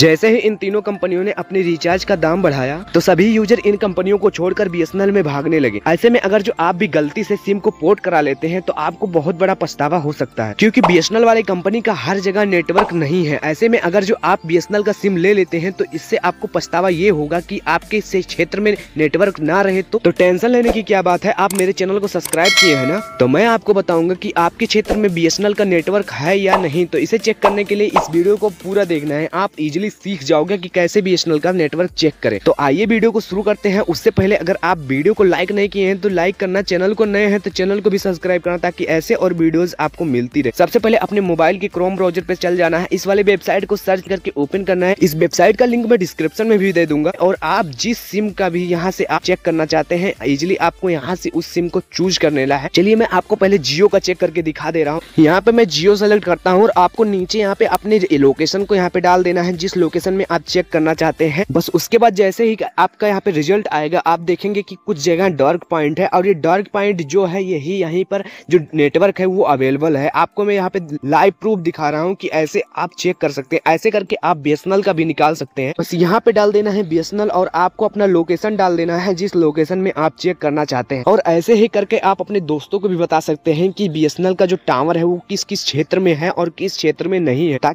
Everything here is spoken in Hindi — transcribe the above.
जैसे ही इन तीनों कंपनियों ने अपने रिचार्ज का दाम बढ़ाया तो सभी यूजर इन कंपनियों को छोड़कर बीएसएनएल में भागने लगे ऐसे में अगर जो आप भी गलती से सिम को पोर्ट करा लेते हैं तो आपको बहुत बड़ा पछतावा हो सकता है क्योंकि बीएसएनएल वाली कंपनी का हर जगह नेटवर्क नहीं है ऐसे में अगर जो आप बीएसएनएल का सिम ले लेते हैं तो इससे आपको पछतावा ये होगा की आपके इस क्षेत्र में नेटवर्क न रहे तो, तो टेंशन लेने की क्या बात है आप मेरे चैनल को सब्सक्राइब किए है ना तो मैं आपको बताऊंगा की आपके क्षेत्र में बी का नेटवर्क है या नहीं तो इसे चेक करने के लिए इस वीडियो को पूरा देखना है आप इजिली ही सीख जाओगे कि कैसे बी का नेटवर्क चेक करें तो आइए वीडियो को शुरू करते हैं उससे पहले अगर आप वीडियो को लाइक नहीं किए हैं तो लाइक करना चैनल को नए हैं तो चैनल को भी सब्सक्राइब करना ताकि ऐसे और वीडियो आपको मिलती रहे सबसे पहले अपने मोबाइल के क्रोम ब्राउजर पे चल जाना है इस वाले वेबसाइट को सर्च करके ओपन करना है इस वेबसाइट का लिंक मैं डिस्क्रिप्शन में भी दे दूंगा और आप जिस सिम का भी यहाँ से आप चेक करना चाहते हैं इजिली आपको यहाँ से उस सिम को चूज करने ला है चलिए मैं आपको पहले जियो का चेक करके दिखा दे रहा हूँ यहाँ पे मैं जियो सेलेक्ट करता हूँ और आपको नीचे यहाँ पे अपने लोकेशन को यहाँ पे डाल देना है जिस जिस लोकेशन में आप चेक करना चाहते हैं बस उसके बाद जैसे ही आपका यहाँ पे रिजल्ट आएगा आप देखेंगे कि कुछ जगह डार्क पॉइंट है और ये डार्क पॉइंट जो है यही यहीं पर जो नेटवर्क है वो अवेलेबल है आपको मैं यहाँ पे लाइव प्रूफ दिखा रहा हूँ कि ऐसे आप चेक कर सकते हैं ऐसे करके आप बी का भी निकाल सकते हैं बस यहाँ पे डाल देना है बी और आपको अपना लोकेशन डाल देना है जिस लोकेशन में आप चेक करना चाहते हैं और ऐसे ही करके आप अपने दोस्तों को भी बता सकते हैं कि बी का जो टावर है वो किस किस क्षेत्र में है और किस क्षेत्र में नहीं है